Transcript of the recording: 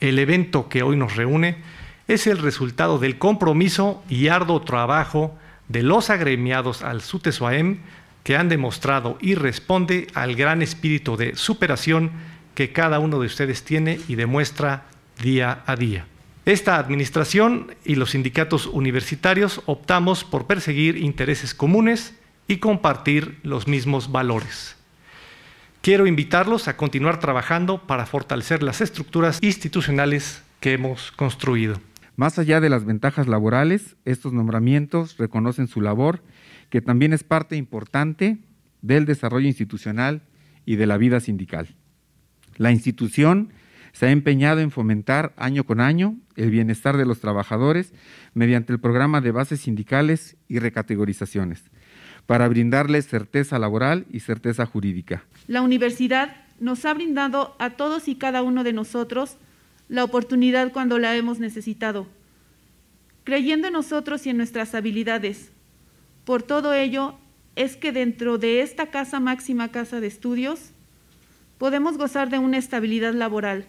El evento que hoy nos reúne es el resultado del compromiso y arduo trabajo de los agremiados al SUTESOAEM que han demostrado y responde al gran espíritu de superación que cada uno de ustedes tiene y demuestra día a día. Esta administración y los sindicatos universitarios optamos por perseguir intereses comunes y compartir los mismos valores. Quiero invitarlos a continuar trabajando para fortalecer las estructuras institucionales que hemos construido. Más allá de las ventajas laborales, estos nombramientos reconocen su labor, que también es parte importante del desarrollo institucional y de la vida sindical. La institución se ha empeñado en fomentar año con año el bienestar de los trabajadores mediante el programa de bases sindicales y recategorizaciones para brindarles certeza laboral y certeza jurídica. La universidad nos ha brindado a todos y cada uno de nosotros la oportunidad cuando la hemos necesitado, creyendo en nosotros y en nuestras habilidades. Por todo ello, es que dentro de esta casa máxima casa de estudios podemos gozar de una estabilidad laboral